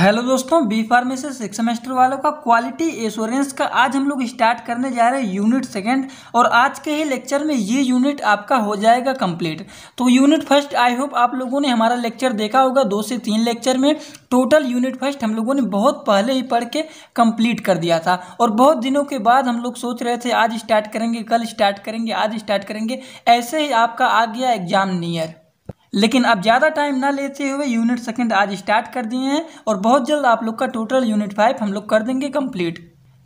Hello दोस्तों B pharmacy six semester वालों का क्वालिटी एश्योरेंस का आज हम लोग स्टार्ट करने जा रहे हैं यूनिट सेकंड और आज के ही लेक्चर में ये यूनिट आपका हो जाएगा कंप्लीट तो यूनिट फर्स्ट आई होप आप लोगों ने हमारा लेक्चर देखा होगा दो से तीन लेक्चर में टोटल यूनिट फर्स्ट हम लोगों ने बहुत पहले ही पढ़ के कम्प्लीट कर दिया था और बहुत दिनों के बाद हम लोग सोच रहे थे आज स्टार्ट करेंगे कल स्टार्ट करेंगे आज स्टार्ट करेंगे ऐसे ही आपका आ गया एग्जाम नियर लेकिन अब ज़्यादा टाइम ना लेते हुए यूनिट सेकंड आज स्टार्ट कर दिए हैं और बहुत जल्द आप लोग का टोटल यूनिट फाइव हम लोग कर देंगे कंप्लीट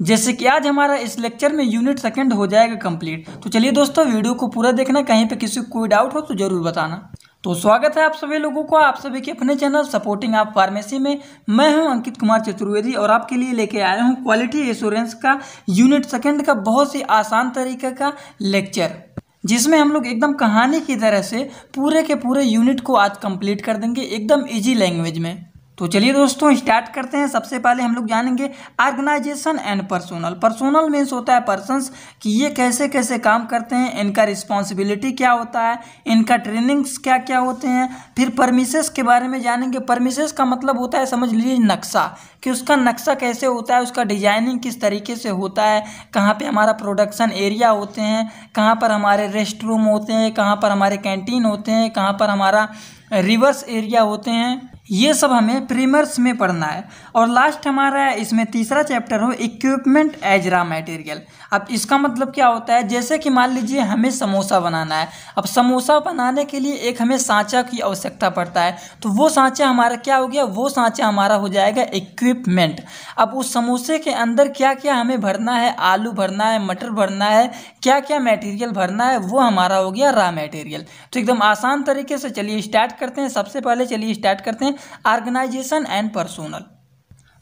जैसे कि आज हमारा इस लेक्चर में यूनिट सेकंड हो जाएगा कंप्लीट तो चलिए दोस्तों वीडियो को पूरा देखना कहीं पे किसी कोई डाउट हो तो ज़रूर बताना तो स्वागत है आप सभी लोगों को आप सभी के अपने चैनल सपोर्टिंग आप फार्मेसी में मैं हूं अंकित कुमार चतुर्वेदी और आपके लिए लेके आया हूं क्वालिटी एश्योरेंस का यूनिट सेकंड का बहुत ही आसान तरीके का लेक्चर जिसमें हम लोग एकदम कहानी की तरह से पूरे के पूरे यूनिट को आज कंप्लीट कर देंगे एकदम इजी लैंग्वेज में तो चलिए दोस्तों स्टार्ट करते हैं सबसे पहले हम लोग जानेंगे organisation and personnel personnel means होता है पर्सनस कि ये कैसे कैसे काम करते हैं इनका रिस्पॉन्सिबिलिटी क्या होता है इनका ट्रेनिंग्स क्या क्या होते हैं फिर परमिसेस के बारे में जानेंगे परमिसेस का मतलब होता है समझ लीजिए नक्शा कि उसका नक्शा कैसे होता है उसका डिजाइनिंग किस तरीके से होता है कहाँ पर हमारा प्रोडक्शन एरिया होते हैं कहाँ पर हमारे रेस्ट रूम होते हैं कहाँ पर हमारे कैंटीन होते हैं कहाँ पर हमारा रिवर्स एरिया होते हैं ये सब हमें प्रीमर्स में पढ़ना है और लास्ट हमारा इसमें तीसरा चैप्टर हो इक्विपमेंट एज रॉ मटेरियल अब इसका मतलब क्या होता है जैसे कि मान लीजिए हमें समोसा बनाना है अब समोसा बनाने के लिए एक हमें सांचा की आवश्यकता पड़ता है तो वो सांचा हमारा क्या हो गया वो सांचा हमारा हो जाएगा इक्विपमेंट अब उस समोसे के अंदर क्या क्या हमें भरना है आलू भरना है मटर भरना है क्या क्या मटेरियल भरना है वो हमारा हो गया रॉ मटेरियल तो एकदम आसान तरीके से चलिए स्टार्ट करते हैं सबसे पहले चलिए स्टार्ट करते हैं ऑर्गेनाइजेशन एंड पर्सोनल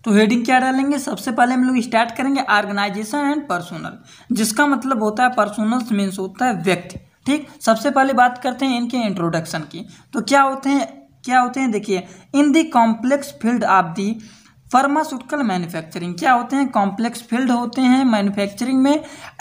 तो हेडिंग क्या डालेंगे सबसे पहले हम लोग स्टार्ट करेंगे ऑर्गेनाइजेशन एंड पर्सोनल जिसका मतलब होता है पर्सोनल मीन्स होता है व्यक्ति ठीक सबसे पहले बात करते हैं इनके इंट्रोडक्शन की तो क्या होते हैं क्या होते हैं देखिए in the complex field of the pharmaceutical manufacturing क्या होते हैं कॉम्प्लेक्स फील्ड होते हैं मैन्युफैक्चरिंग में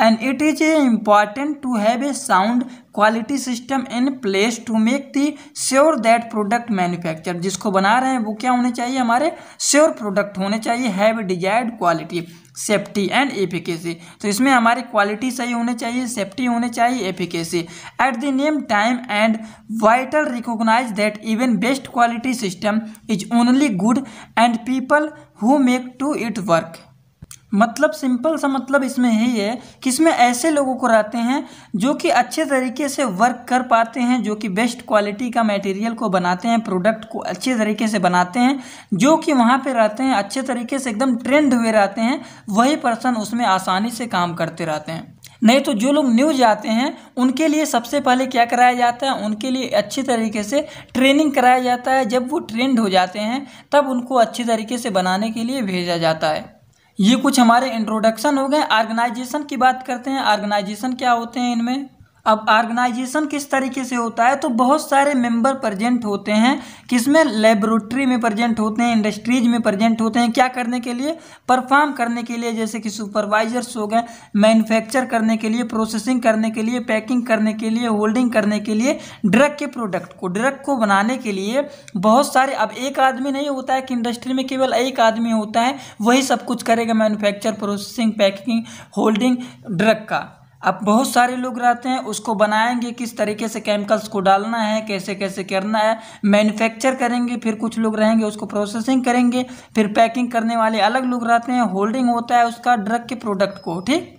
and it is a important to have a sound quality system in place to make the sure that product manufacture जिसको बना रहे हैं वो क्या होने चाहिए हमारे श्योर प्रोडक्ट होने चाहिए have desired quality safety and efficacy तो इसमें हमारी क्वालिटी सही होनी चाहिए सेफ्टी होने चाहिए efficacy at the name time and vital recognise that even best quality system is only good and people who make to it work मतलब simple सा मतलब इसमें यही है कि इसमें ऐसे लोगों को रहते हैं जो कि अच्छे तरीके से वर्क कर पाते हैं जो कि बेस्ट क्वालिटी का मटेरियल को बनाते हैं प्रोडक्ट को अच्छे तरीके से बनाते हैं जो कि वहाँ पे रहते हैं अच्छे तरीके से एकदम ट्रेंड हुए रहते हैं वही पर्सन उसमें आसानी से काम करते रहते हैं नहीं तो जो लोग न्यू जाते हैं उनके लिए सबसे पहले क्या कराया जाता है उनके लिए अच्छी तरीके से ट्रेनिंग कराया जाता है जब वो ट्रेंड हो जाते हैं तब उनको अच्छे तरीके से बनाने के लिए भेजा जाता है ये कुछ हमारे इंट्रोडक्शन हो गए ऑर्गेनाइजेशन की बात करते हैं ऑर्गेनाइजेशन क्या होते हैं इनमें अब ऑर्गेनाइजेशन किस तरीके से होता है तो बहुत सारे मेंबर प्रेजेंट होते हैं किसमें लेबोरेटरी में प्रेजेंट होते हैं इंडस्ट्रीज में प्रेजेंट होते हैं क्या करने के लिए परफॉर्म करने के लिए जैसे कि सुपरवाइजर्स हो गए मैन्युफैक्चर करने के लिए प्रोसेसिंग करने के लिए पैकिंग करने के लिए होल्डिंग करने के लिए ड्रग के प्रोडक्ट को ड्रग को बनाने के लिए बहुत सारे अब एक आदमी नहीं होता है कि इंडस्ट्री में केवल एक आदमी होता है वही सब कुछ करेगा manufacture processing packing holding drug का अब बहुत सारे लोग रहते हैं उसको बनाएंगे किस तरीके से केमिकल्स को डालना है कैसे कैसे करना है मैन्युफैक्चर करेंगे फिर कुछ लोग रहेंगे उसको प्रोसेसिंग करेंगे फिर पैकिंग करने वाले अलग लोग रहते हैं होल्डिंग होता है उसका ड्रग के प्रोडक्ट को ठीक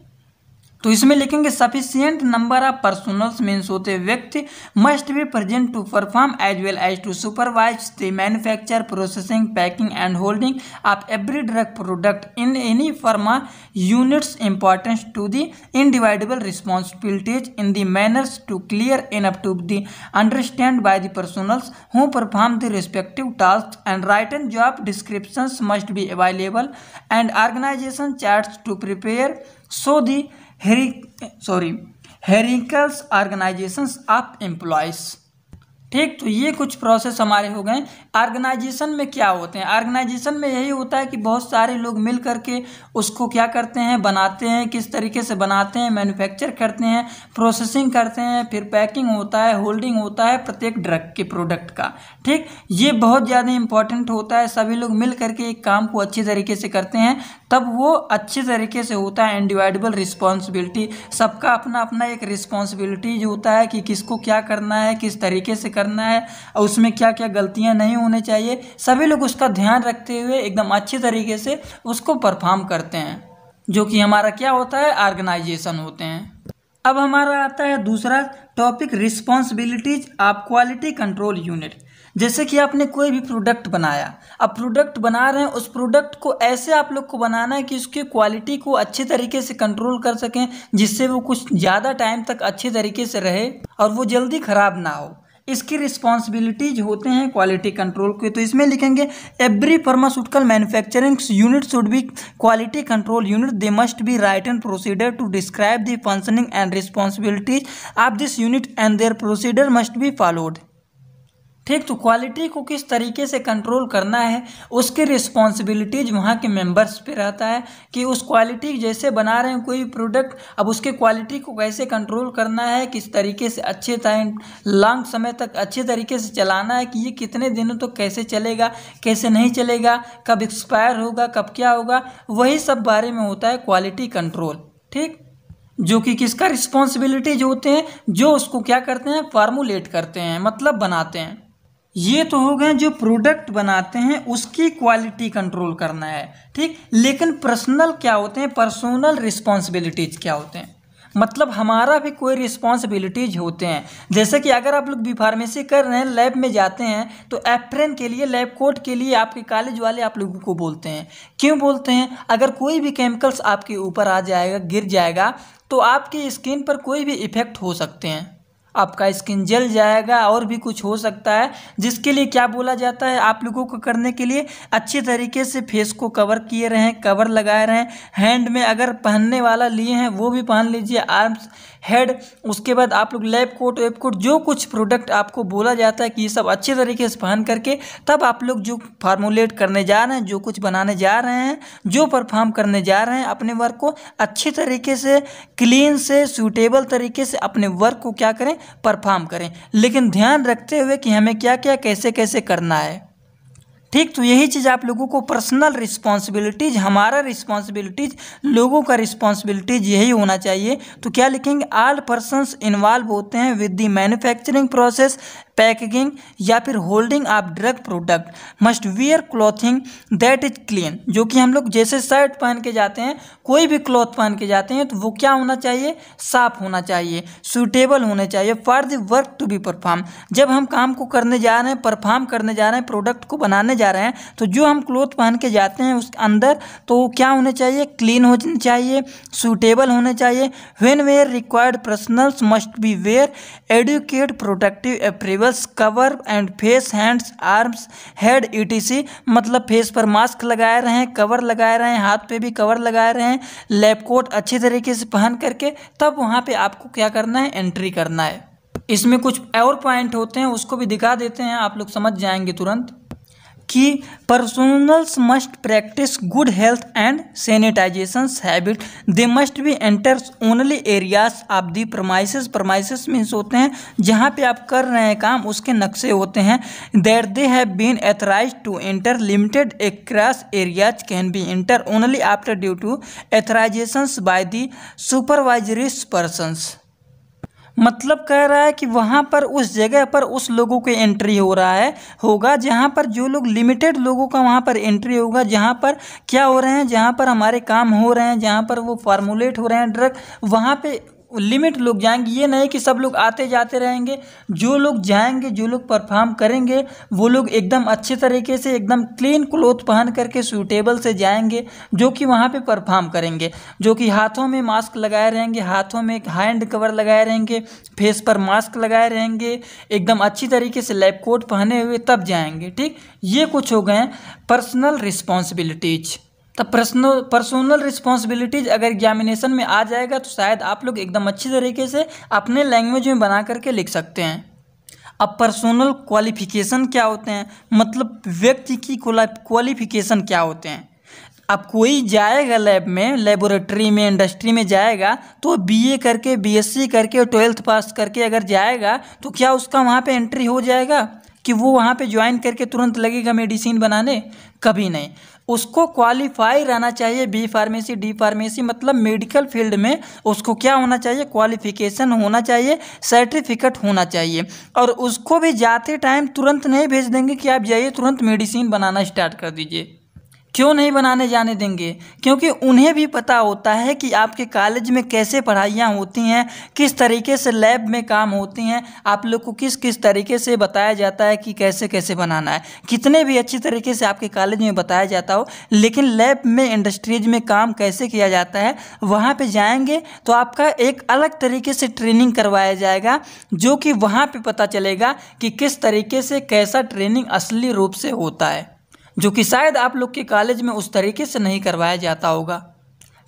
तो इसमें लिखेंगे sufficient number of personnels means होते व्यक्ति must be present to perform as well as to supervise the manufacture processing packing and holding of every drug product in any pharma units importance to the indivisible responsibilities in the manners to clear in up to the understand by the personnels who perform the respective task and right and job description must be available and organisation chart to prepare so the hierarch sorry hierarchical organisation of employees ठीक तो ये कुछ process हमारे हो गए organisation में क्या होते हैं ऑर्गेनाइजेशन में यही होता है कि बहुत सारे लोग मिल करके उसको क्या करते हैं बनाते हैं किस तरीके से बनाते हैं मैन्युफैक्चर करते हैं प्रोसेसिंग करते हैं फिर पैकिंग होता है होल्डिंग होता है प्रत्येक ड्रग के प्रोडक्ट का ठीक ये बहुत ज़्यादा इंपॉर्टेंट होता है सभी लोग मिल करके एक काम को अच्छे तरीके से करते हैं तब वो अच्छे तरीके से होता है इनडिवाइडेबल रिस्पॉन्सिबिलिटी सबका अपना अपना एक रिस्पॉन्सिबिलिटीज होता है कि किसको क्या करना है किस तरीके से करना है और उसमें क्या क्या गलतियाँ नहीं होनी चाहिए सभी लोग उसका ध्यान रखते हुए एकदम अच्छे तरीके से उसको परफॉर्म करते हैं जो कि हमारा क्या होता है ऑर्गेनाइजेशन होते हैं अब हमारा आता है दूसरा topic responsibilities of quality control unit जैसे कि आपने कोई भी प्रोडक्ट बनाया अब प्रोडक्ट बना रहे हैं उस प्रोडक्ट को ऐसे आप लोग को बनाना है कि उसकी क्वालिटी को अच्छे तरीके से कंट्रोल कर सकें जिससे वो कुछ ज़्यादा टाइम तक अच्छे तरीके से रहे और वो जल्दी ख़राब ना हो इसकी रिस्पॉन्सिबिलिटीज होते हैं क्वालिटी कंट्रोल के तो इसमें लिखेंगे every pharmaceutical manufacturing unit should be quality control unit they must be right and procedure to describe the functioning and responsibilities of this unit and their procedure must be followed ठीक तो quality को किस तरीके से control करना है उसकी responsibilities वहाँ के मेंबर्स पे रहता है कि उस क्वालिटी जैसे बना रहे हैं कोई प्रोडक्ट अब उसके क्वालिटी को कैसे कंट्रोल करना है किस तरीके से अच्छे टाइम लॉन्ग समय तक अच्छे तरीके से चलाना है कि ये कितने दिनों तक तो कैसे चलेगा कैसे नहीं चलेगा कब एक्सपायर होगा कब क्या होगा वही सब बारे में होता है क्वालिटी कंट्रोल ठीक जो कि किसका रिस्पॉन्सिबिलिटीज होते हैं जो उसको क्या करते हैं फार्मूलेट करते हैं मतलब बनाते हैं ये तो हो गए जो प्रोडक्ट बनाते हैं उसकी क्वालिटी कंट्रोल करना है ठीक लेकिन पर्सनल क्या होते हैं पर्सनल रिस्पॉन्सिबिलिटीज क्या होते हैं मतलब हमारा भी कोई रिस्पॉन्सिबिलिटीज होते हैं जैसे कि अगर आप लोग बी फार्मेसी कर रहे हैं लैब में जाते हैं तो एप्रेन के लिए लैब कोट के लिए आपके कॉलेज वाले आप लोगों को बोलते हैं क्यों बोलते हैं अगर कोई भी केमिकल्स आपके ऊपर आ जाएगा गिर जाएगा तो आपकी स्किन पर कोई भी इफेक्ट हो सकते हैं आपका स्किन जल जाएगा और भी कुछ हो सकता है जिसके लिए क्या बोला जाता है आप लोगों को करने के लिए अच्छे तरीके से फेस को कवर किए रहें कवर लगाए रहें हैंड में अगर पहनने वाला लिए हैं वो भी पहन लीजिए आर्म्स हेड उसके बाद आप लोग लैब कोट वेब कोट जो कुछ प्रोडक्ट आपको बोला जाता है कि ये सब अच्छे तरीके से पहन करके तब आप लोग जो फार्मूलेट करने जा रहे हैं जो कुछ बनाने जा रहे हैं जो परफॉर्म करने जा रहे हैं अपने वर्क को अच्छे तरीके से क्लीन से सूटेबल तरीके से अपने वर्क को क्या करें परफॉर्म करें लेकिन ध्यान रखते हुए कि हमें क्या क्या कैसे कैसे करना है ठीक तो यही चीज़ आप लोगों को पर्सनल रिस्पॉन्सिबिलिटीज हमारा रिस्पॉन्सिबिलिटीज लोगों का रिस्पॉन्सिबिलिटीज यही होना चाहिए तो क्या लिखेंगे आल पर्सनस इन्वॉल्व होते हैं with the manufacturing process packaging या फिर holding of drug product must wear clothing that is clean जो कि हम लोग जैसे शर्ट पहन के जाते हैं कोई भी क्लॉथ पहन के जाते हैं तो वो क्या होना चाहिए साफ होना चाहिए सूटेबल होने चाहिए for the work to be perform जब हम काम को करने जा रहे हैं परफॉर्म करने जा रहे हैं प्रोडक्ट को बनाने जा रहे हैं तो जो हम क्लॉथ पहन के जाते हैं उसके अंदर तो क्या होने चाहिए क्लीन होने चाहिए सूटेबल होने चाहिए when where required personnels must be wear adequate productive apparel tables cover and face hands arms head etc मतलब फेस पर मास्क लगाए रहे हैं कवर लगाए रहे हैं हाथ पे भी कवर लगाए रहे हैं लैब कोट अच्छे तरीके से पहन करके तब वहाँ पे आपको क्या करना है एंट्री करना है इसमें कुछ और पॉइंट होते हैं उसको भी दिखा देते हैं आप लोग समझ जाएंगे तुरंत कि personnels must practise good health and sanitisation habit they must be enters only areas of the premises premises means होते हैं जहाँ पे आप कर रहे हैं काम उसके नक्शे होते हैं there they have been authorise to enter limited across areas can be enter only after due to authorisation by the supervisories persons मतलब कह रहा है कि वहाँ पर उस जगह पर उस लोगों के एंट्री हो रहा है होगा जहाँ पर जो लोग लिमिटेड लोगों का वहाँ पर एंट्री होगा जहाँ पर क्या हो रहे हैं जहाँ पर हमारे काम हो रहे हैं जहाँ पर वो फार्मूलेट हो रहे हैं ड्रग वहाँ पे लिमिट लोग जाएंगे ये नहीं कि सब लोग आते जाते रहेंगे जो लोग जाएंगे जो लोग परफॉर्म करेंगे वो लोग एकदम अच्छे तरीके से एकदम क्लीन क्लोथ पहन करके सूटेबल से जाएंगे जो कि वहाँ पे परफॉर्म करेंगे जो कि हाथों में मास्क लगाए रहेंगे हाथों में हैंड कवर लगाए रहेंगे फेस पर मास्क लगाए रहेंगे एकदम अच्छी तरीके से लैब कोट पहने हुए तब जाएंगे ठीक ये कुछ हो गए पर्सनल रिस्पॉन्सिबिलिटीज़ तो पर्सनल पर्सनल रिस्पॉन्सिबिलिटीज अगर एग्जामिनेशन में आ जाएगा तो शायद आप लोग एकदम अच्छी तरीके से अपने लैंग्वेज में बना करके लिख सकते हैं अब पर्सनल क्वालिफिकेशन क्या होते हैं मतलब व्यक्ति की क्वालिफिकेशन क्या होते हैं अब कोई जाएगा लैब में लेबोरेटरी में इंडस्ट्री में जाएगा तो बीए करके बीएससी करके ट्वेल्थ पास करके अगर जाएगा तो क्या उसका वहाँ पे एंट्री हो जाएगा कि वो वहाँ पे ज्वाइन करके तुरंत लगेगा मेडिसिन बनाने कभी नहीं उसको क्वालिफाई रहना चाहिए बी फार्मेसी डी फार्मेसी मतलब मेडिकल फील्ड में उसको क्या होना चाहिए क्वालिफिकेशन होना चाहिए सर्टिफिकेट होना चाहिए और उसको भी जाते टाइम तुरंत नहीं भेज देंगे कि आप जाइए तुरंत मेडिसिन बनाना स्टार्ट कर दीजिए क्यों नहीं बनाने जाने देंगे क्योंकि उन्हें भी पता होता है कि आपके कॉलेज में कैसे पढ़ाइयाँ होती हैं किस तरीके से लैब में काम होती हैं आप लोग को किस किस तरीके से बताया जाता है कि कैसे कैसे बनाना है कितने भी अच्छी तरीके से आपके कॉलेज में बताया जाता हो लेकिन लैब में इंडस्ट्रीज में काम कैसे किया जाता है वहाँ पर जाएंगे तो आपका एक अलग तरीके से ट्रेनिंग करवाया जाएगा जो कि वहाँ पर पता चलेगा कि किस तरीके से कैसा ट्रेनिंग असली रूप से होता है जो कि शायद आप लोग के कॉलेज में उस तरीके से नहीं करवाया जाता होगा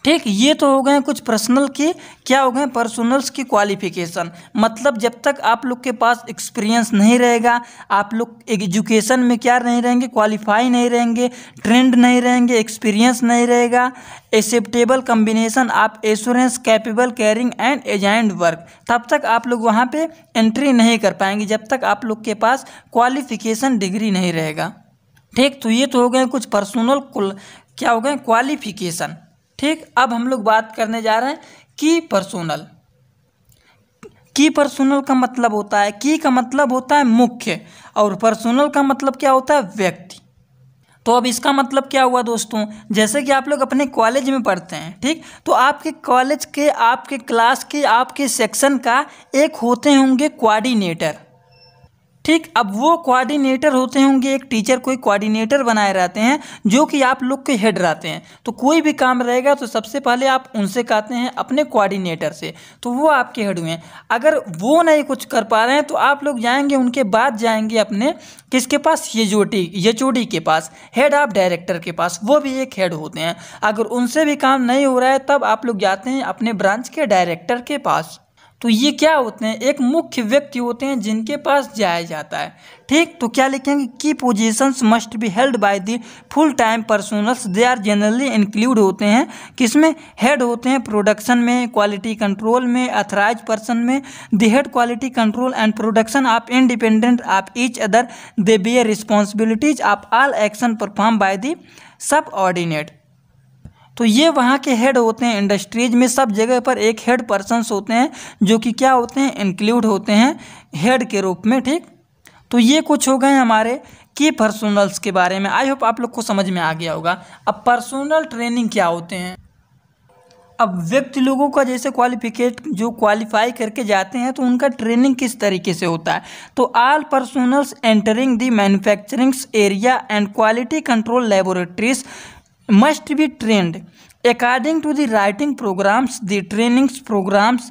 ठीक ये तो हो गए कुछ पर्सनल के क्या हो गए पर्सनल्स की क्वालिफिकेशन मतलब जब तक आप लोग के पास एक्सपीरियंस नहीं रहेगा आप लोग एजुकेशन में क्या नहीं रहेंगे क्वालिफाई नहीं रहेंगे ट्रेंड नहीं रहेंगे एक्सपीरियंस नहीं रहेगा एक्सेप्टेबल कम्बिनेशन आप assurance capable caring and agent work तब तक आप लोग वहाँ पर एंट्री नहीं कर पाएंगे जब तक आप लोग के पास क्वालिफिकेशन डिग्री नहीं रहेगा ठीक तो ये तो हो गए कुछ पर्सनल क्या हो गए क्वालिफिकेशन ठीक अब हम लोग बात करने जा रहे हैं की पर्सनल की पर्सनल का मतलब होता है की का मतलब होता है मुख्य और पर्सनल का मतलब क्या होता है व्यक्ति तो अब इसका मतलब क्या हुआ दोस्तों जैसे कि आप लोग अपने कॉलेज में पढ़ते हैं ठीक तो आपके कॉलेज के आपके क्लास के आपके सेक्शन का एक होते होंगे कोऑर्डिनेटर ठीक अब वो कोऑर्डिनेटर होते होंगे एक टीचर कोई कोऑर्डिनेटर बनाए रहते हैं जो कि आप लोग के हेड रहते हैं तो कोई भी काम रहेगा तो सबसे पहले आप उनसे कहते हैं अपने कोऑर्डिनेटर से तो वो आपके हेड हुए हैं अगर वो नहीं कुछ कर पा रहे हैं तो आप लोग जाएंगे उनके बाद जाएंगे अपने किसके पास ये चोटी के पास हेड ऑफ डायरेक्टर के पास वो भी एक हेड होते हैं अगर उनसे भी काम नहीं हो रहा है तब आप लोग जाते हैं अपने ब्रांच के डायरेक्टर के पास तो ये क्या होते हैं एक मुख्य व्यक्ति होते हैं जिनके पास जाया जाता है ठीक तो क्या लिखेंगे की positions must be held by the full time personnels they are generally include होते हैं किसमें हेड होते हैं प्रोडक्शन में क्वालिटी कंट्रोल में अथराइज पर्सन में the head quality control and production आप इंडिपेंडेंट आप each other they a responsibilities आप all action perform by the subordinate तो ये वहाँ के हेड होते हैं इंडस्ट्रीज में सब जगह पर एक हेड पर्सनस होते हैं जो कि क्या होते हैं इंक्लूड होते हैं हेड के रूप में ठीक तो ये कुछ हो गए हमारे की पर्सनल्स के बारे में आई होप आप लोग को समझ में आ गया होगा अब पर्सनल ट्रेनिंग क्या होते हैं अब व्यक्ति लोगों का जैसे क्वालिफिकेट जो क्वालिफाई करके जाते हैं तो उनका ट्रेनिंग किस तरीके से होता है तो all personnels entering the manufacturings area and quality control laboratories must be trained according to the writing programs the trainings programs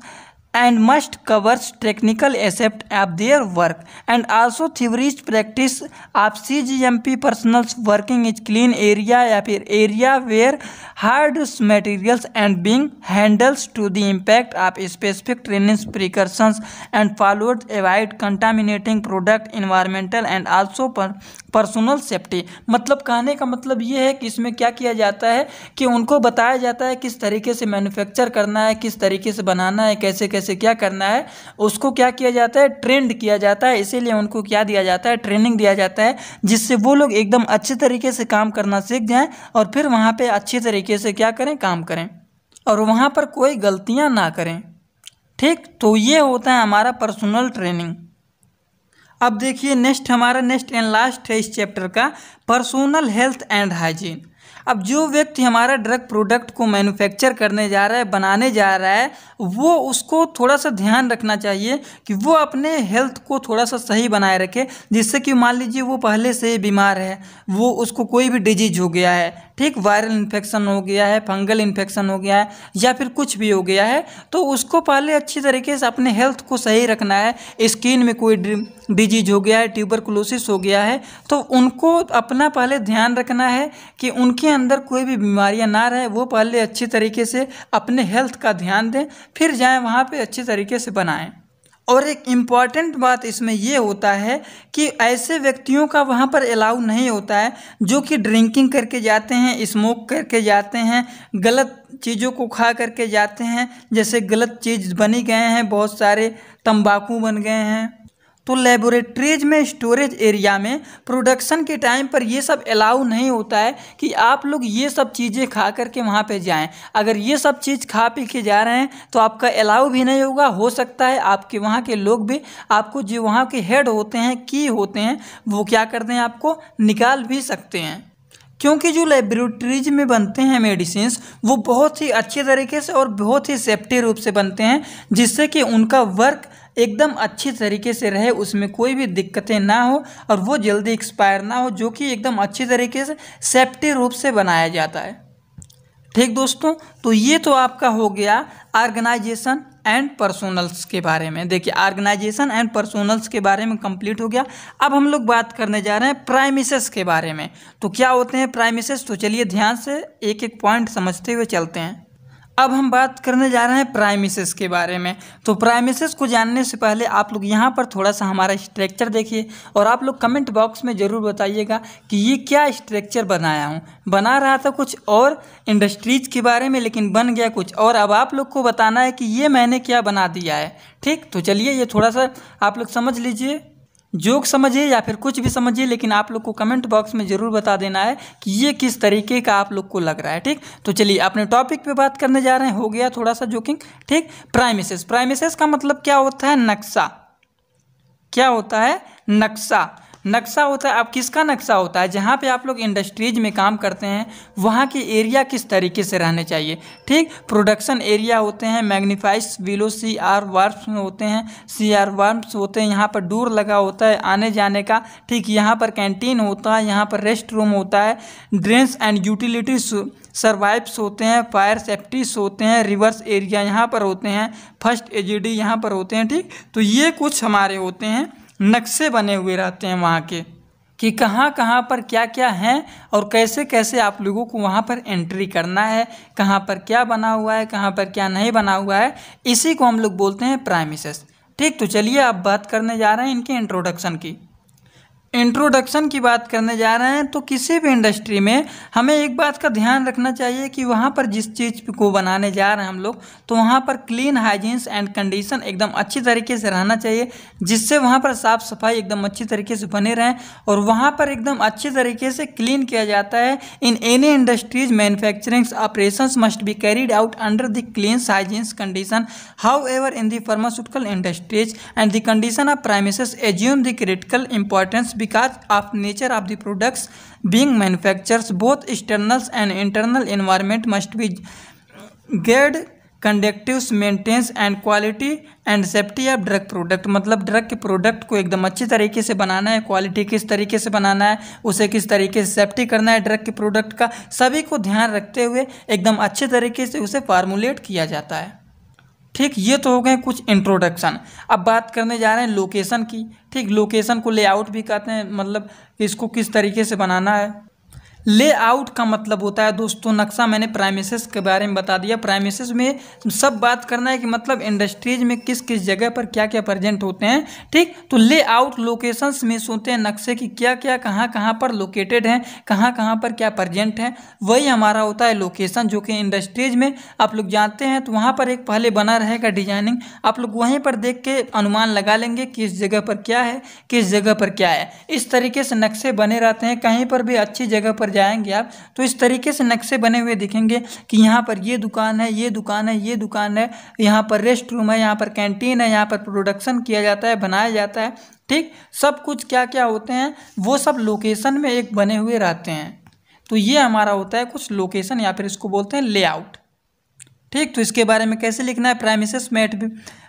and must covers technical aspect of their work and also theories practice of CGMP personnel's working in clean area ya फिर area where hard materials and being handles to the impact of specific training precautions and followed avoid contaminating product environmental and also per, personal safety मतलब कहने का मतलब ये है कि इसमें क्या किया जाता है कि उनको बताया जाता है किस तरीके से मैन्युफैक्चर करना है किस तरीके से बनाना है कैसे कैसे से क्या करना है उसको क्या किया जाता है ट्रेंड किया जाता है इसीलिए उनको क्या दिया जाता है ट्रेनिंग दिया जाता है जिससे वो लोग एकदम अच्छे तरीके से काम करना सीख जाएँ और फिर वहाँ पर अच्छे तरीके से क्या करें काम करें और वहाँ पर कोई गलतियाँ ना करें ठीक तो ये होता है हमारा पर्सनल ट्रेनिंग अब देखिए नेक्स्ट हमारा नेक्स्ट एंड लास्ट है इस चैप्टर का पर्सनल हेल्थ एंड हाइजीन अब जो व्यक्ति हमारा ड्रग प्रोडक्ट को मैन्युफैक्चर करने जा रहा है बनाने जा रहा है वो उसको थोड़ा सा ध्यान रखना चाहिए कि वो अपने हेल्थ को थोड़ा सा सही बनाए रखे जिससे कि मान लीजिए वो पहले से बीमार है वो उसको कोई भी डिजीज हो गया है ठीक वायरल इन्फेक्शन हो गया है फंगल इन्फेक्शन हो गया है या फिर कुछ भी हो गया है तो उसको पहले अच्छी तरीके से अपने हेल्थ को सही रखना है स्किन में कोई डिजीज हो गया है ट्यूबरकुलोसिस हो गया है तो उनको अपना पहले ध्यान रखना है कि उनके अंदर कोई भी बीमारियाँ ना रहे वो पहले अच्छी तरीके से अपने हेल्थ का ध्यान दें फिर जाएँ वहाँ पर अच्छी तरीके से बनाएँ और एक इम्पॉर्टेंट बात इसमें यह होता है कि ऐसे व्यक्तियों का वहाँ पर अलाउ नहीं होता है जो कि ड्रिंकिंग करके जाते हैं स्मोक करके जाते हैं गलत चीज़ों को खा करके जाते हैं जैसे गलत चीज़ बनी गए हैं बहुत सारे तंबाकू बन गए हैं तो लेबोरेटरीज में स्टोरेज एरिया में प्रोडक्शन के टाइम पर ये सब अलाउ नहीं होता है कि आप लोग ये सब चीज़ें खा करके वहाँ पे जाएं अगर ये सब चीज़ खा पी के जा रहे हैं तो आपका अलाउ भी नहीं होगा हो सकता है आपके वहाँ के लोग भी आपको जो वहाँ के हेड होते हैं की होते हैं वो क्या कर दें आपको निकाल भी सकते हैं क्योंकि जो लेबोरेटरीज में बनते हैं मेडिसिन वो बहुत ही अच्छे तरीके से और बहुत ही सेफ्टी रूप से बनते हैं जिससे कि उनका वर्क एकदम अच्छे तरीके से रहे उसमें कोई भी दिक्कतें ना हो और वो जल्दी एक्सपायर ना हो जो कि एकदम अच्छे तरीके से सेफ्टी रूप से बनाया जाता है ठीक दोस्तों तो ये तो आपका हो गया ऑर्गेनाइजेशन एंड पर्सोनल्स के बारे में देखिए ऑर्गेनाइजेशन एंड पर्सोनल्स के बारे में कंप्लीट हो गया अब हम लोग बात करने जा रहे हैं प्राइमिसेस के बारे में तो क्या होते हैं प्राइमिसेस तो चलिए ध्यान से एक एक पॉइंट समझते हुए चलते हैं अब हम बात करने जा रहे हैं प्राइमिसेस के बारे में तो प्राइमिसेस को जानने से पहले आप लोग यहाँ पर थोड़ा सा हमारा स्ट्रक्चर देखिए और आप लोग कमेंट बॉक्स में ज़रूर बताइएगा कि ये क्या स्ट्रक्चर बनाया हूँ बना रहा था कुछ और इंडस्ट्रीज के बारे में लेकिन बन गया कुछ और अब आप लोग को बताना है कि ये मैंने क्या बना दिया है ठीक तो चलिए ये थोड़ा सा आप लोग समझ लीजिए जोक समझिए या फिर कुछ भी समझिए लेकिन आप लोग को कमेंट बॉक्स में ज़रूर बता देना है कि ये किस तरीके का आप लोग को लग रहा है ठीक तो चलिए अपने टॉपिक पे बात करने जा रहे हैं हो गया थोड़ा सा जोकिंग ठीक प्राइमिसेस प्राइमिसेस का मतलब क्या होता है नक्शा क्या होता है नक्शा नक्शा होता है अब किसका नक्शा होता है जहाँ पे आप लोग इंडस्ट्रीज में काम करते हैं वहाँ के एरिया किस तरीके से रहने चाहिए ठीक प्रोडक्शन एरिया होते हैं मैग्नीफाइस विलो सी आर वर्म्स होते हैं सी आर वर्म्स होते हैं यहाँ पर डोर लगा होता है आने जाने का ठीक यहाँ पर कैंटीन होता है यहाँ पर रेस्ट रूम होता है ड्रेंस एंड यूटिलिटी सर्वाइव्स होते हैं फायर सेफ्टीस होते हैं रिवर्स एरिया यहाँ पर होते हैं फर्स्ट एजीडी यहाँ पर होते हैं ठीक तो ये कुछ हमारे होते हैं नक्शे बने हुए रहते हैं वहाँ के कि कहाँ कहाँ पर क्या क्या हैं और कैसे कैसे आप लोगों को वहाँ पर एंट्री करना है कहाँ पर क्या बना हुआ है कहाँ पर क्या नहीं बना हुआ है इसी को हम लोग बोलते हैं प्राइमिसेस ठीक तो चलिए आप बात करने जा रहे हैं इनके इंट्रोडक्शन की इंट्रोडक्शन की बात करने जा रहे हैं तो किसी भी इंडस्ट्री में हमें एक बात का ध्यान रखना चाहिए कि वहाँ पर जिस चीज़ को बनाने जा रहे हैं हम लोग तो वहाँ पर क्लीन हाइजीन्स एंड कंडीशन एकदम अच्छी तरीके से रहना चाहिए जिससे वहाँ पर साफ़ सफाई एकदम अच्छी तरीके से बने रहें और वहाँ पर एकदम अच्छे तरीके से क्लीन किया जाता है in any industries manufacturings operation must be carried out under the clean hygienes condition however in the pharmaceutical industries and the condition of premise assume the critical importance because of nature of the products being manufacture both externals and internal environment must be made conducive maintains and quality and safety of drug product मतलब drug के product को एकदम अच्छे तरीके से बनाना है quality किस तरीके से बनाना है उसे किस तरीके से सेफ्टी करना है ड्रग के प्रोडक्ट का सभी को ध्यान रखते हुए एकदम अच्छे तरीके से उसे फार्मूलेट किया जाता है ठीक ये तो हो गए कुछ इंट्रोडक्शन अब बात करने जा रहे हैं लोकेशन की ठीक लोकेशन को लेआउट भी कहते हैं मतलब इसको किस तरीके से बनाना है लेआउट का मतलब होता है दोस्तों नक्शा मैंने प्राइमेसिस के बारे में बता दिया प्राइमेसिस में सब बात करना है कि मतलब इंडस्ट्रीज में किस किस जगह पर क्या क्या प्रेजेंट होते हैं ठीक तो लेआउट लोकेशंस में सोते हैं नक्शे की क्या क्या कहाँ कहाँ पर लोकेटेड हैं कहाँ कहाँ पर क्या प्रजेंट है वही हमारा होता है लोकेशन जो कि इंडस्ट्रीज में आप लोग जानते हैं तो वहाँ पर एक पहले बना रहेगा डिजाइनिंग आप लोग वहीं पर देख के अनुमान लगा लेंगे किस जगह पर क्या है किस जगह पर क्या है इस तरीके से नक्शे बने रहते हैं कहीं पर भी अच्छी जगह पर जाएंगे आप तो इस तरीके से नक्शे बने हुए दिखेंगे कि यहाँ पर ये दुकान है ये दुकान है ये दुकान है यहाँ पर रेस्ट रूम है यहाँ पर कैंटीन है यहाँ पर प्रोडक्शन किया जाता है बनाया जाता है ठीक सब कुछ क्या क्या होते हैं वो सब लोकेशन में एक बने हुए रहते हैं तो ये हमारा होता है कुछ लोकेशन या फिर इसको बोलते हैं लेआउट ठीक तो इसके बारे में कैसे लिखना है premises met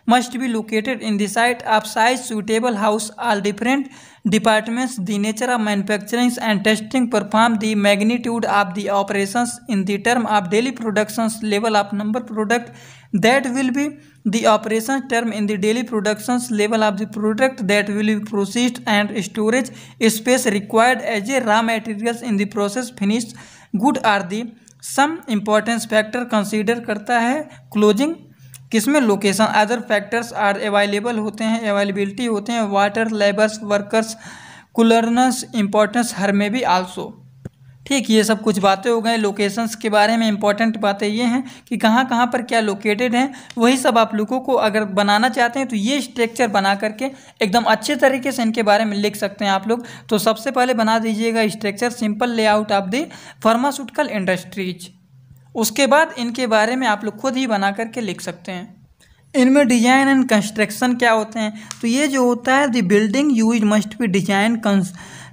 must be located in this site of size suitable house all different departments the nature of manufacturing and testing perform the magnitude of the operation in the term of daily production level of number product that will be the operation term in the daily production level of the product that will be processed and storage space required as a raw material in the process finish good are the some importance factor consider करता है closing किसमें location other factors are available होते हैं availability होते हैं water labours workers कुलरनस importance हर में भी आल्सो ठीक ये सब कुछ बातें हो गए लोकेशंस के बारे में इंपॉर्टेंट बातें ये हैं कि कहाँ कहाँ पर क्या लोकेटेड हैं वही सब आप लोगों को अगर बनाना चाहते हैं तो ये स्ट्रक्चर बना करके एकदम अच्छे तरीके से इनके बारे में लिख सकते हैं आप लोग तो सबसे पहले बना दीजिएगा structure simple layout of the pharmaceutical industries उसके बाद इनके बारे में आप लोग खुद ही बना करके लिख सकते हैं इनमें डिजाइन एंड कंस्ट्रक्शन क्या होते हैं तो ये जो होता है the building use must be design कंस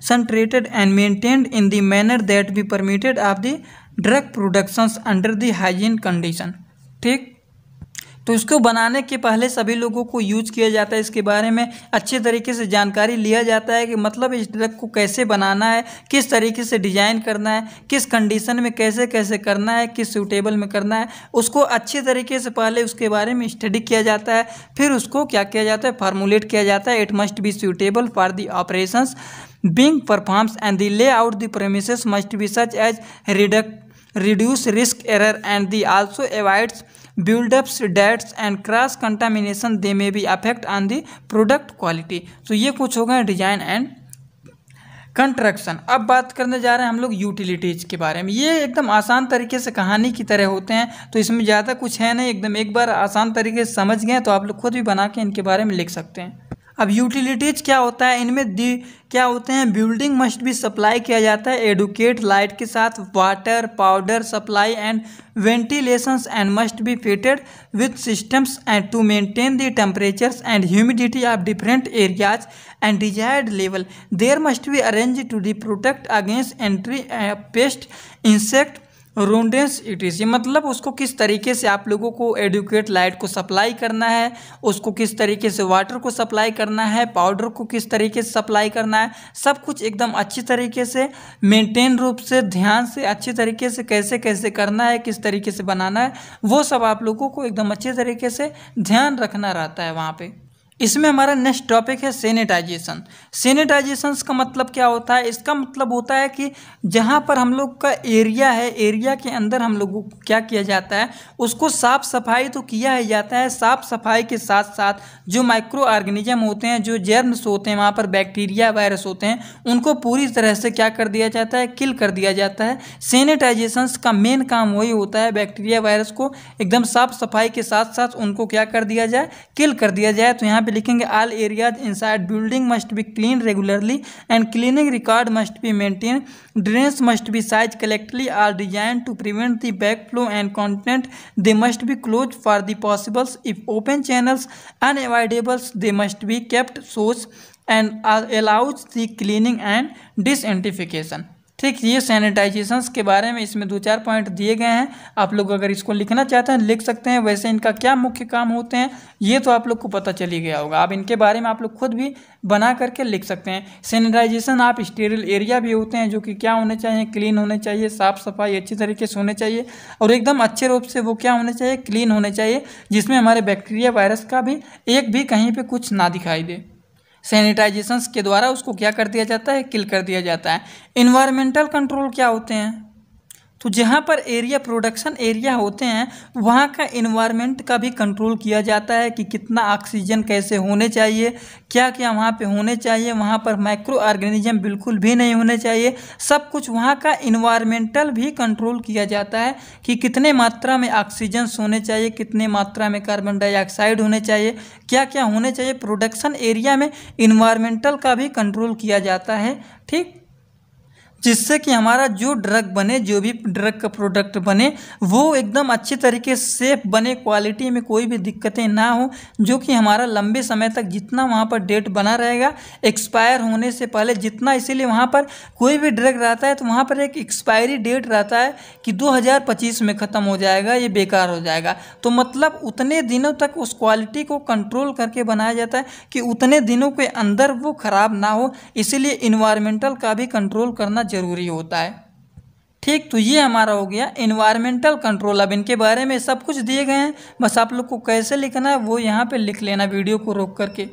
centrated and maintained in the manner that be permitted of the drug productions under the hygiene condition Take. तो इसको बनाने के पहले सभी लोगों को यूज़ किया जाता है इसके बारे में अच्छे तरीके से जानकारी लिया जाता है कि मतलब इस ट्रक को कैसे बनाना है किस तरीके से डिज़ाइन करना है किस कंडीशन में कैसे कैसे करना है किस सूटेबल में करना है उसको अच्छे तरीके से पहले उसके बारे में स्टडी किया जाता है फिर उसको क्या किया जाता है फार्मूलेट किया जाता है it must be suitable for the operation performs and the layout the premise must be such as reduce reduce risk error and the also avoids buildups dates and cross contamination they may be affect on the product quality तो ये कुछ हो गए design and construction अब बात करने जा रहे हैं हम लोग यूटिलिटीज़ के बारे में ये एकदम आसान तरीके से कहानी की तरह होते हैं तो इसमें ज़्यादा कुछ है नहीं एकदम एक बार आसान तरीके से समझ गए तो आप लोग खुद भी बना के इनके बारे में लिख सकते हैं अब यूटिलिटीज़ क्या होता है इनमें दी क्या होते हैं बिल्डिंग मस्ट भी सप्लाई किया जाता है एडुकेट लाइट के साथ water powder supply and ventilation and must be fitted with systems and to maintain the temperatures and humidity of different areas and desired level there must be arrange to the protect against entry pest insect rodents it is ये मतलब उसको किस तरीके से आप लोगों को educate light को सप्लाई करना है उसको किस तरीके से वाटर को सप्लाई करना है पाउडर को किस तरीके से सप्लाई करना है सब कुछ एकदम अच्छी तरीके से मेंटेन रूप से ध्यान से अच्छे तरीके से कैसे कैसे करना है किस तरीके से बनाना है वो सब आप लोगों को एकदम अच्छे तरीके से ध्यान रखना रहता है वहाँ पर इसमें हमारा नेक्स्ट टॉपिक है सैनिटाइजेशन सेनेटाइजेशन का मतलब क्या होता है इसका मतलब होता है कि जहाँ पर हम लोग का एरिया है एरिया के अंदर हम लोगों को क्या किया जाता है उसको साफ़ सफाई तो किया ही जाता है साफ़ सफाई के साथ साथ जो माइक्रो ऑर्गेनिज्म होते हैं जो जर्म्स होते हैं वहाँ पर बैक्टीरिया वायरस होते हैं उनको पूरी तरह से क्या कर दिया जाता है किल कर दिया जाता है सैनिटाइजेशन का मेन काम वही होता है बैक्टीरिया वायरस को एकदम साफ़ सफाई के साथ साथ उनको क्या कर दिया जाए किल कर दिया जाए तो यहाँ पर में लिखेंगे all areas inside building must be clean regularly and cleaning record must be maintain drains must be size correctly or design to prevent the back flow and content they must be close for the possibles if open channels unavoidables they must be kept सोच and allows the cleaning and disinfection. ठीक ये sanitisation के बारे में इसमें दो चार point दिए गए हैं आप लोग अगर इसको लिखना चाहते हैं लिख सकते हैं वैसे इनका क्या मुख्य काम होते हैं ये तो आप लोग को पता चली गया होगा आप इनके बारे में आप लोग खुद भी बना करके लिख सकते हैं सैनिटाइजेशन आप स्टेरल एरिया भी होते हैं जो कि क्या होने चाहिए क्लीन होने चाहिए साफ़ सफाई अच्छी तरीके से होने चाहिए और एकदम अच्छे रूप से वो क्या होने चाहिए क्लीन होने चाहिए जिसमें हमारे बैक्टीरिया वायरस का भी एक भी कहीं पर कुछ ना दिखाई दे सैनिटाइजेशन के द्वारा उसको क्या कर दिया जाता है किल कर दिया जाता है इन्वायरमेंटल कंट्रोल क्या होते हैं तो जहाँ पर एरिया प्रोडक्शन एरिया होते हैं वहाँ का इन्वायरमेंट का भी कंट्रोल किया जाता है कि कितना ऑक्सीजन कैसे होने चाहिए क्या क्या वहाँ पे होने चाहिए वहाँ पर माइक्रो ऑर्गेनिज्म बिल्कुल भी नहीं होने चाहिए सब कुछ वहाँ का इन्वायरमेंटल भी कंट्रोल किया जाता है कि कितने मात्रा में ऑक्सीजन होने चाहिए कितने मात्रा में कार्बन डाइऑक्साइड होने चाहिए क्या क्या होने चाहिए प्रोडक्शन एरिया में इन्वायरमेंटल का भी कंट्रोल किया जाता है ठीक जिससे कि हमारा जो ड्रग बने जो भी ड्रग का प्रोडक्ट बने वो एकदम अच्छे तरीके सेफ बने क्वालिटी में कोई भी दिक्कतें ना हो जो कि हमारा लंबे समय तक जितना वहाँ पर डेट बना रहेगा एक्सपायर होने से पहले जितना इसीलिए वहाँ पर कोई भी ड्रग रहता है तो वहाँ पर एक एक्सपायरी डेट रहता है कि 2025 में ख़त्म हो जाएगा ये बेकार हो जाएगा तो मतलब उतने दिनों तक उस क्वालिटी को कंट्रोल करके बनाया जाता है कि उतने दिनों के अंदर वो ख़राब ना हो इसीलिए इन्वायरमेंटल का भी कंट्रोल करना जरूरी होता है ठीक तो ये हमारा हो गया इन्वायरमेंटल कंट्रोल अब इनके बारे में सब कुछ दिए गए हैं बस आप लोग को कैसे लिखना है वो यहाँ पे लिख लेना वीडियो को रोक करके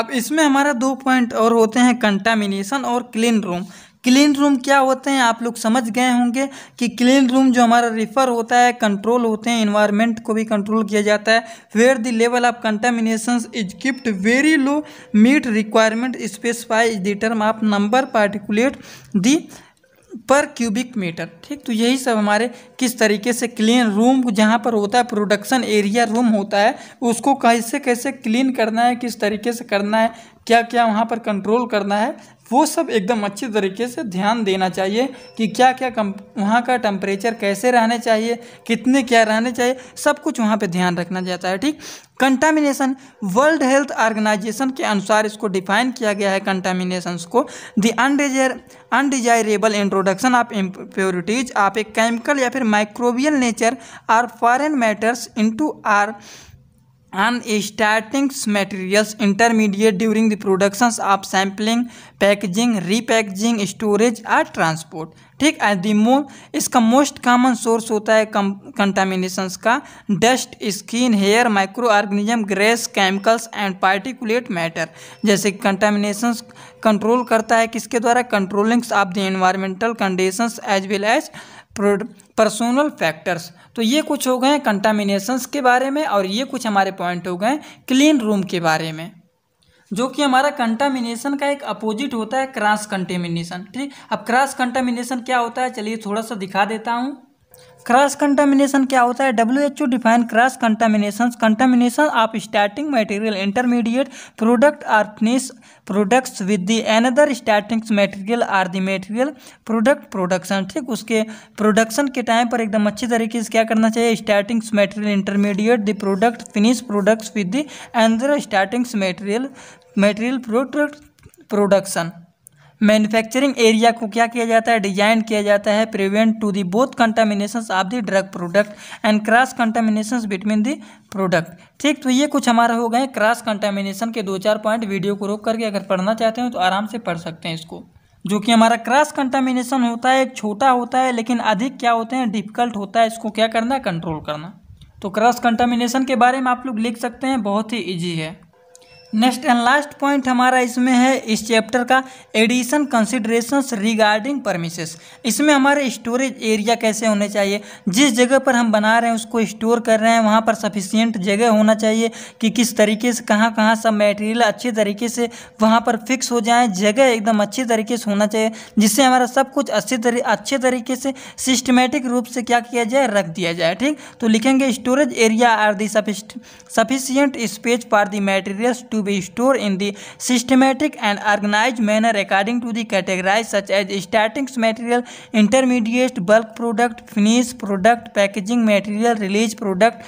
अब इसमें हमारा दो पॉइंट और होते हैं कंटामिनेशन और क्लीन रूम क्लीन रूम क्या होते हैं आप लोग समझ गए होंगे कि क्लीन रूम जो हमारा रिफर होता है कंट्रोल होते हैं इन्वायरमेंट को भी कंट्रोल किया जाता है where the level of contamination is kept very low meet requirement specifies the term of number particulate the per cubic metre ठीक तो यही सब हमारे किस तरीके से क्लीन रूम जहाँ पर होता है प्रोडक्शन एरिया रूम होता है उसको कैसे कैसे क्लीन करना है किस तरीके से करना है क्या क्या वहाँ पर कंट्रोल करना है वो सब एकदम अच्छी तरीके से ध्यान देना चाहिए कि क्या क्या कम वहाँ का टेम्परेचर कैसे रहने चाहिए कितने क्या रहने चाहिए सब कुछ वहाँ पे ध्यान रखना जाता है ठीक कंटामिनेशन वर्ल्ड हेल्थ ऑर्गेनाइजेशन के अनुसार इसको डिफाइन किया गया है कंटामिनेशन को द अनडिजर अनडिजायरेबल इंट्रोडक्शन ऑफ इम्प्योरिटीज आप एक केमिकल या फिर microbial nature or foreign matters into or on starting materials intermediate during the productions of sampling packaging repackaging storage or transport ठीक है दी मोर इसका मोस्ट कॉमन सोर्स होता है कंटामिनेशंस का dust skin hair microorganism grease chemicals and particulate matter जैसे contaminations control करता है किसके द्वारा controllings of the environmental conditions as well as personal factors तो ये कुछ हो गए हैं कंटामिनेशंस के बारे में और ये कुछ हमारे पॉइंट हो गए हैं क्लीन रूम के बारे में जो कि हमारा कंटामिनेशन का एक अपोजिट होता है क्रॉस कंटेमिनेशन ठीक अब क्रॉस कंटामिनेशन क्या होता है चलिए थोड़ा सा दिखा देता हूँ क्रॉस कंटामिनेशन क्या होता है W H O define cross contamination contamination of starting material intermediate product or finish products with the another starting material or the material product production ठीक उसके प्रोडक्शन के टाइम पर एकदम अच्छी तरीके से क्या करना चाहिए starting material intermediate the product finish products with the another starting material material product production manufacturing area को क्या किया जाता है डिजाइन किया जाता है prevent to the both contamination of the drug product and cross contamination between the product ठीक तो ये कुछ हमारा हो गए क्रॉस कंटामिनेशन के दो चार पॉइंट वीडियो को रोक करके अगर पढ़ना चाहते हैं तो आराम से पढ़ सकते हैं इसको जो कि हमारा क्रॉस कंटामिनेशन होता है एक छोटा होता है लेकिन अधिक क्या होते हैं डिफिकल्ट होता है इसको क्या करना है कंट्रोल करना तो क्रॉस कंटामिनेशन के बारे में आप लोग लिख सकते हैं बहुत ही ईजी है नेक्स्ट एंड लास्ट पॉइंट हमारा इसमें है इस चैप्टर का एडिशन कंसिड्रेशन रिगार्डिंग परमिशेस इसमें हमारे स्टोरेज एरिया कैसे होने चाहिए जिस जगह पर हम बना रहे हैं उसको स्टोर कर रहे हैं वहाँ पर सफिशियंट जगह होना चाहिए कि किस तरीके से कहाँ कहाँ सब मटेरियल अच्छे तरीके से वहाँ पर फिक्स हो जाए जगह एकदम अच्छे तरीके से होना चाहिए जिससे हमारा सब कुछ अच्छे तरी, अच्छे तरीके से सिस्टमेटिक रूप से क्या किया जाए रख दिया जाए ठीक तो लिखेंगे storage area are the sufficient space for the materials to to be stored in the systematic and organized manner according to the categories such as starting material, intermediate, bulk product, finished product, packaging material, release product,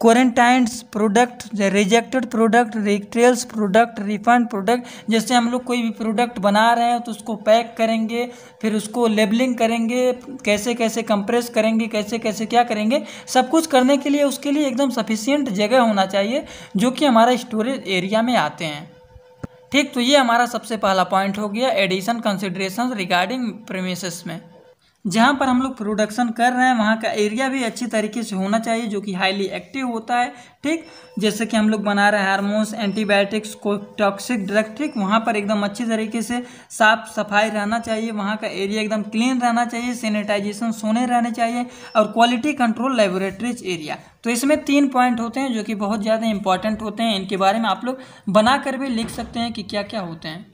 quarantine product rejected product retails product refund product जैसे हम लोग कोई भी product बना रहे हैं तो उसको पैक करेंगे फिर उसको लेबलिंग करेंगे कैसे कैसे कंप्रेस करेंगे कैसे कैसे क्या करेंगे सब कुछ करने के लिए उसके लिए एकदम सफिशियंट जगह होना चाहिए जो कि हमारा स्टोरेज एरिया में आते हैं ठीक तो ये हमारा सबसे पहला पॉइंट हो गया एडिशन कंसिड्रेशन रिगार्डिंग प्रमिसेस में जहाँ पर हम लोग प्रोडक्शन कर रहे हैं वहाँ का एरिया भी अच्छी तरीके से होना चाहिए जो कि हाईली एक्टिव होता है ठीक जैसे कि हम लोग बना रहे हैं हारमोन्स एंटीबायोटिक्स को टॉक्सिक ड्रग ठीक वहाँ पर एकदम अच्छी तरीके से साफ सफाई रहना चाहिए वहाँ का एरिया एकदम क्लीन रहना चाहिए सैनिटाइजेशन सोने रहने चाहिए और क्वालिटी कंट्रोल लेबोरेटरीज एरिया तो इसमें तीन पॉइंट होते हैं जो कि बहुत ज़्यादा इंपॉर्टेंट होते हैं इनके बारे में आप लोग बना कर भी लिख सकते हैं कि क्या क्या होते हैं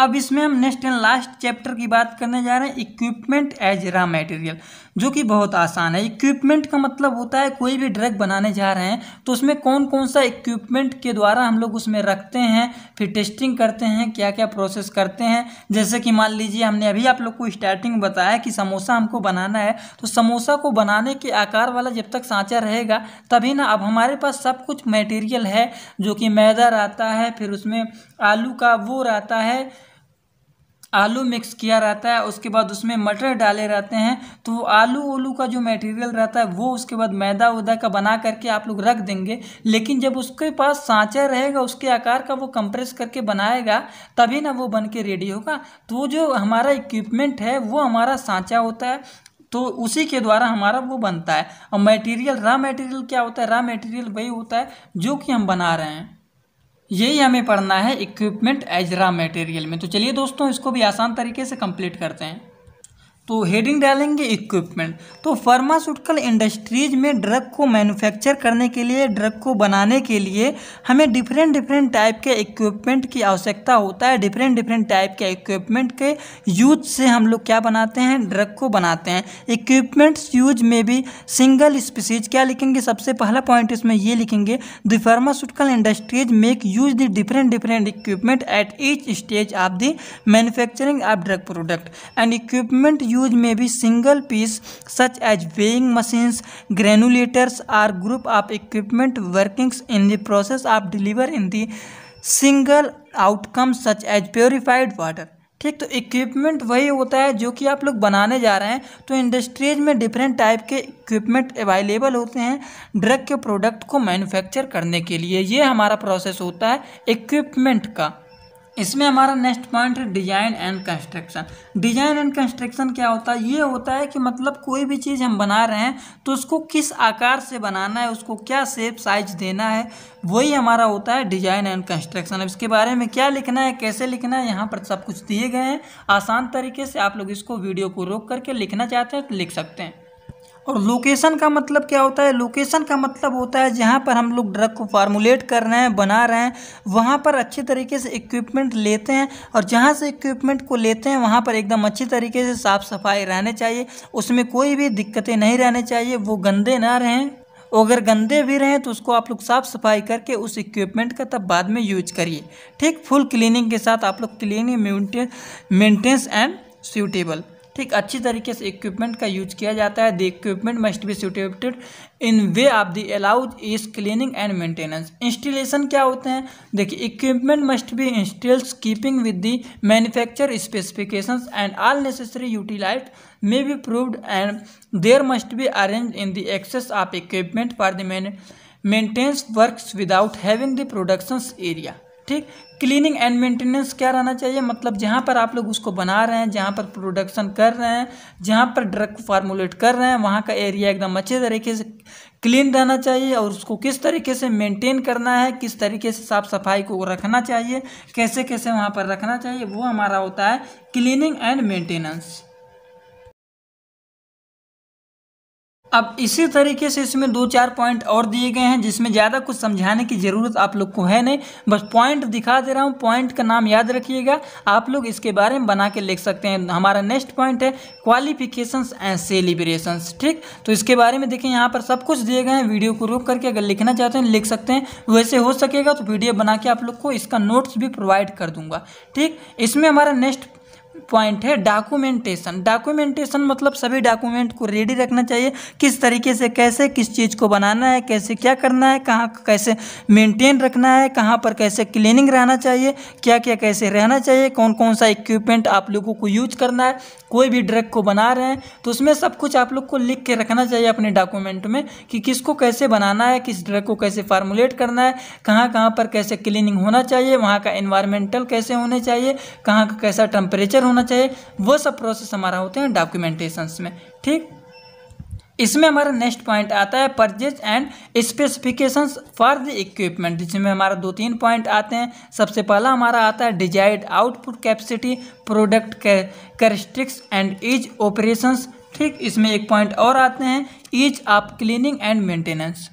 अब इसमें हम नेक्स्ट एंड लास्ट चैप्टर की बात करने जा रहे हैं इक्विपमेंट एज रॉ मटेरियल जो कि बहुत आसान है इक्विपमेंट का मतलब होता है कोई भी ड्रग बनाने जा रहे हैं तो उसमें कौन कौन सा इक्विपमेंट के द्वारा हम लोग उसमें रखते हैं फिर टेस्टिंग करते हैं क्या क्या प्रोसेस करते हैं जैसे कि मान लीजिए हमने अभी आप लोग को स्टार्टिंग बताया कि समोसा हमको बनाना है तो समोसा को बनाने के आकार वाला जब तक सांचा रहेगा तभी ना अब हमारे पास सब कुछ मटेरियल है जो कि मैदा रहता है फिर उसमें आलू का वो रहता है आलू मिक्स किया रहता है उसके बाद उसमें मटर डाले रहते हैं तो आलू ओलू का जो मटेरियल रहता है वो उसके बाद मैदा उदा का बना करके आप लोग रख देंगे लेकिन जब उसके पास सांचा रहेगा उसके आकार का वो कंप्रेस करके बनाएगा तभी ना वो बन के रेडी होगा तो जो हमारा इक्विपमेंट है वो हमारा सांचा होता है तो उसी के द्वारा हमारा वो बनता है और मटेरियल रॉ मटेरियल क्या होता है रॉ मटेरियल वही होता है जो कि हम बना रहे हैं यही हमें पढ़ना है इक्विपमेंट एजरा मटेरियल में तो चलिए दोस्तों इसको भी आसान तरीके से कंप्लीट करते हैं तो हेडिंग डालेंगे इक्विपमेंट तो फार्मास्यूटिकल इंडस्ट्रीज में ड्रग को मैन्युफैक्चर करने के लिए ड्रग को बनाने के लिए हमें डिफरेंट डिफरेंट टाइप के इक्विपमेंट की आवश्यकता होता है डिफरेंट डिफरेंट टाइप के इक्विपमेंट के यूज से हम लोग क्या बनाते हैं ड्रग को बनाते हैं इक्विपमेंट्स यूज में भी सिंगल स्पीसीज क्या लिखेंगे सबसे पहला पॉइंट इसमें ये लिखेंगे the pharmaceutical industries make use the different different equipment at each stage of the manufacturing of drug product and equipment use में भी single piece such as weighing machines granulators or group of equipment workings in the process of deliver in the single outcome such as purified water ठीक तो equipment वही होता है जो कि आप लोग बनाने जा रहे हैं तो इंडस्ट्रीज में डिफरेंट टाइप के इक्विपमेंट अवेलेबल होते हैं ड्रग के प्रोडक्ट को मैन्युफैक्चर करने के लिए ये हमारा प्रोसेस होता है इक्विपमेंट का इसमें हमारा नेक्स्ट पॉइंट है design and construction design and construction क्या होता है ये होता है कि मतलब कोई भी चीज़ हम बना रहे हैं तो उसको किस आकार से बनाना है उसको क्या सेप साइज देना है वही हमारा होता है डिजाइन एंड कंस्ट्रक्शन अब इसके बारे में क्या लिखना है कैसे लिखना है यहाँ पर सब कुछ दिए गए हैं आसान तरीके से आप लोग इसको वीडियो को रोक करके लिखना चाहते हैं तो लिख सकते हैं और लोकेशन का मतलब क्या होता है लोकेशन का मतलब होता है जहाँ पर हम लोग ड्रग को फार्मूलेट कर रहे हैं बना रहे हैं वहाँ पर अच्छे तरीके से इक्विपमेंट लेते हैं और जहाँ से इक्विपमेंट को लेते हैं वहाँ पर एकदम अच्छी तरीके से साफ़ सफाई रहने चाहिए उसमें कोई भी दिक्कतें नहीं रहने चाहिए वो गंदे ना रहें अगर गंदे भी रहें तो उसको आप लोग साफ़ सफाई करके उस इक्विपमेंट का तब बाद में यूज करिए ठीक फुल क्लीनिंग के साथ आप लोग क्लीनिंग मेंटेनेंस एंड सूटेबल ठीक अच्छी तरीके से इक्विपमेंट का यूज किया जाता है the equipment must be suitable in way of the allows is cleaning and maintenance installation क्या होते हैं देखिए equipment must be installs keeping with the manufacture specification and all necessary utilize may be prove and there must be arrange in the access of equipment for the maintenance works without having the productions area ठीक cleaning and maintenance क्या रहना चाहिए मतलब जहाँ पर आप लोग उसको बना रहे हैं जहाँ पर प्रोडक्शन कर रहे हैं जहाँ पर ड्रग फार्मूलेट कर रहे हैं वहाँ का एरिया एकदम अच्छे तरीके से क्लीन रहना चाहिए और उसको किस तरीके से मेंटेन करना है किस तरीके से साफ़ सफाई को रखना चाहिए कैसे कैसे वहाँ पर रखना चाहिए वो हमारा होता है क्लीनिंग एंड मेंटेनेंस अब इसी तरीके से इसमें दो चार पॉइंट और दिए गए हैं जिसमें ज़्यादा कुछ समझाने की ज़रूरत आप लोग को है नहीं बस पॉइंट दिखा दे रहा हूँ पॉइंट का नाम याद रखिएगा आप लोग इसके बारे में बना के लिख सकते हैं हमारा नेक्स्ट पॉइंट है क्वालिफिकेशंस एंड सेलिब्रेशंस ठीक तो इसके बारे में देखें यहाँ पर सब कुछ दिए गए हैं वीडियो को रोक करके अगर लिखना चाहते हैं लिख सकते हैं वैसे हो सकेगा तो वीडियो बना के आप लोग को इसका नोट्स भी प्रोवाइड कर दूंगा ठीक इसमें हमारा नेक्स्ट पॉइंट है डॉक्यूमेंटेशन डॉक्यूमेंटेशन मतलब सभी डॉक्यूमेंट को रेडी रखना चाहिए किस तरीके से कैसे किस चीज़ को बनाना है कैसे क्या करना है कहाँ कैसे मेंटेन रखना है कहाँ पर कैसे क्लीनिंग रहना चाहिए क्या क्या कैसे रहना चाहिए कौन कौन सा इक्विपमेंट आप लोगों को यूज करना है कोई भी ड्रग को बना रहे हैं तो उसमें सब कुछ आप लोग को लिख के रखना चाहिए अपने डॉक्यूमेंट में कि किसको कैसे बनाना है किस ड्रग को कैसे फार्मुलेट करना है कहाँ कहाँ पर कैसे क्लीनिंग होना चाहिए वहाँ का इन्वायरमेंटल कैसे होने चाहिए कहाँ का कैसा टेम्परेचर क्लियर होना चाहिए वो सब प्रोसेस हमारा होते हैं डॉक्यूमेंटेशन में ठीक इसमें हमारा नेक्स्ट पॉइंट आता है purchase and specifications for the equipment जिसमें हमारा दो तीन पॉइंट आते हैं सबसे पहला हमारा आता है desired output capacity product characteristics and ease operations ठीक इसमें एक पॉइंट और आते हैं ease of cleaning and maintenance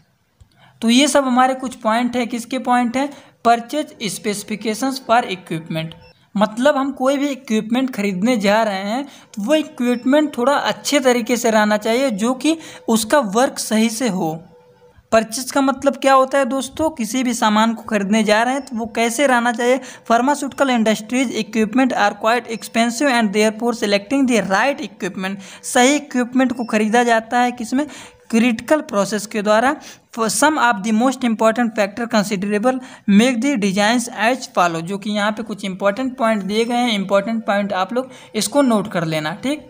तो ये सब हमारे कुछ पॉइंट है किसके पॉइंट हैं परचेज स्पेसिफिकेशंस फॉर इक्विपमेंट मतलब हम कोई भी इक्विपमेंट खरीदने जा रहे हैं तो वो इक्विपमेंट थोड़ा अच्छे तरीके से रहना चाहिए जो कि उसका वर्क सही से हो परचेज का मतलब क्या होता है दोस्तों किसी भी सामान को खरीदने जा रहे हैं तो वो कैसे रहना चाहिए pharmaceutical industries equipment are quite expensive and therefore selecting the right equipment सही इक्विपमेंट को खरीदा जाता है किसमें क्रिटिकल प्रोसेस के द्वारा some of of most most factor considerable make the the एच फॉलो जो कि यहाँ पे कुछ इंपॉर्टेंट पॉइंट दिए गए हैं इंपॉर्टेंट पॉइंट आप लोग इसको नोट कर लेना ठीक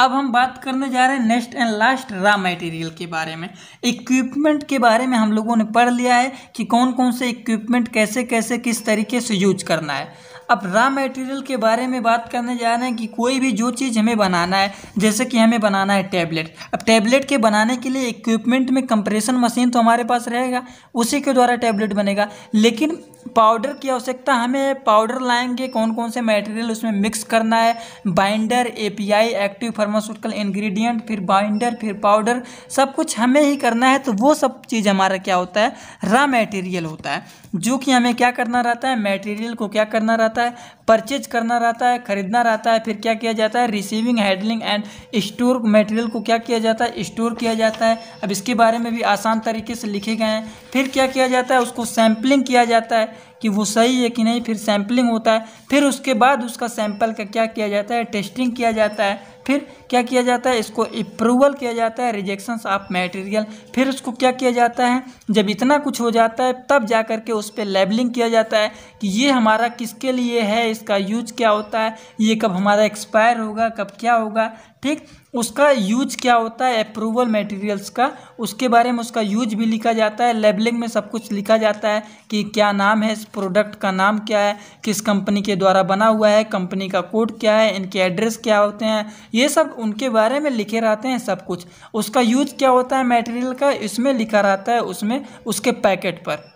अब हम बात करने जा रहे हैं next and last raw material के बारे में इक्विपमेंट के बारे में हम लोगों ने पढ़ लिया है कि कौन कौन से इक्विपमेंट कैसे कैसे किस तरीके से यूज करना है अब रॉ मटेरियल के बारे में बात करने जा रहे हैं कि कोई भी जो चीज़ हमें बनाना है जैसे कि हमें बनाना है टैबलेट अब टैबलेट के बनाने के लिए इक्विपमेंट में कंप्रेशन मशीन तो हमारे पास रहेगा उसी के द्वारा टैबलेट बनेगा लेकिन पाउडर की आवश्यकता हमें पाउडर लाएंगे कौन कौन से मटेरियल उसमें मिक्स करना है binder API active pharmaceutical ingredient फिर बाइंडर फिर पाउडर सब कुछ हमें ही करना है तो वो सब चीज़ हमारा क्या होता है रॉ मटेरियल होता है जो कि हमें क्या करना रहता है मटेरियल को क्या करना रहता है परचेज करना रहता है खरीदना रहता है फिर क्या किया जाता है receiving handling and store material को क्या किया जाता है स्टोर किया जाता है अब इसके बारे में भी आसान तरीके से लिखे गए हैं फिर क्या किया जाता है उसको सैम्पलिंग किया जाता है कि वो सही है कि नहीं फिर सैम्पलिंग होता है फिर उसके बाद उसका सैंपल का क्या किया जाता है टेस्टिंग किया जाता है फिर क्या किया जाता है इसको अप्रूवल किया जाता है रिजेक्शंस ऑफ मटेरियल फिर उसको क्या किया जाता है जब इतना कुछ हो जाता है तब जा कर के उस पर लेबलिंग किया जाता है कि ये हमारा किसके लिए है इसका यूज क्या होता है ये कब हमारा एक्सपायर होगा कब क्या होगा ठीक उसका यूज क्या होता है अप्रूवल मटेरियल्स का उसके बारे में उसका यूज भी लिखा जाता है लेबलिंग में सब कुछ लिखा जाता है कि क्या नाम है इस प्रोडक्ट का नाम क्या है किस कंपनी के द्वारा बना हुआ है कंपनी का कोड क्या है इनके एड्रेस क्या होते हैं ये सब उनके बारे में लिखे रहते हैं सब कुछ उसका यूज क्या होता है मेटेरियल का इसमें लिखा रहता है उसमें उसके पैकेट पर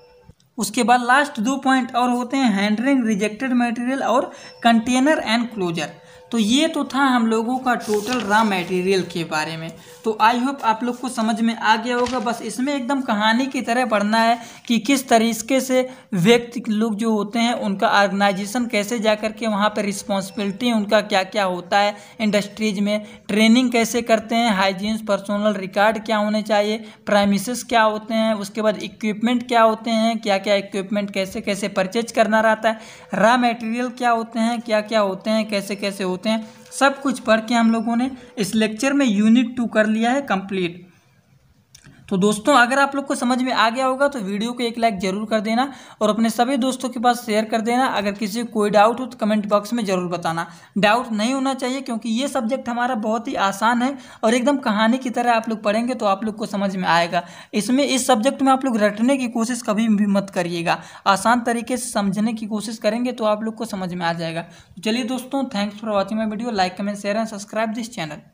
उसके बाद लास्ट दो पॉइंट और होते हैं हैंडलिंग रिजेक्टेड मटेरियल और कंटेनर एंड क्लोजर तो ये तो था हम लोगों का टोटल रॉ मटेरियल के बारे में तो आई होप आप लोग को समझ में आ गया होगा बस इसमें एकदम कहानी की तरह पढ़ना है कि किस तरीके से व्यक्ति लोग जो होते हैं उनका ऑर्गेनाइजेशन कैसे जा कर के वहाँ पर रिस्पॉन्सिबिलिटी उनका क्या क्या होता है इंडस्ट्रीज में ट्रेनिंग कैसे करते हैं हाइजीन्स पर्सनल रिकॉर्ड क्या होने चाहिए प्राइमिस क्या होते हैं उसके बाद इक्विपमेंट क्या होते हैं क्या क्या इक्विपमेंट कैसे कैसे परचेज करना रहता है रॉ मटेरियल क्या होते हैं क्या क्या होते हैं कैसे कैसे होते हैं सब कुछ पढ़ के हम लोगों ने इस लेक्चर में यूनिट टू कर लिया है कंप्लीट तो दोस्तों अगर आप लोग को समझ में आ गया होगा तो वीडियो को एक लाइक जरूर कर देना और अपने सभी दोस्तों के पास शेयर कर देना अगर किसी को कोई डाउट हो तो कमेंट बॉक्स में ज़रूर बताना डाउट नहीं होना चाहिए क्योंकि ये सब्जेक्ट हमारा बहुत ही आसान है और एकदम कहानी की तरह आप लोग पढ़ेंगे तो आप लोग को समझ में आएगा इसमें इस सब्जेक्ट में आप लोग रटने की कोशिश कभी भी मत करिएगा आसान तरीके से समझने की कोशिश करेंगे तो आप लोग को समझ में आ जाएगा तो चलिए दोस्तों thanks for watching my video like comment share and subscribe this channel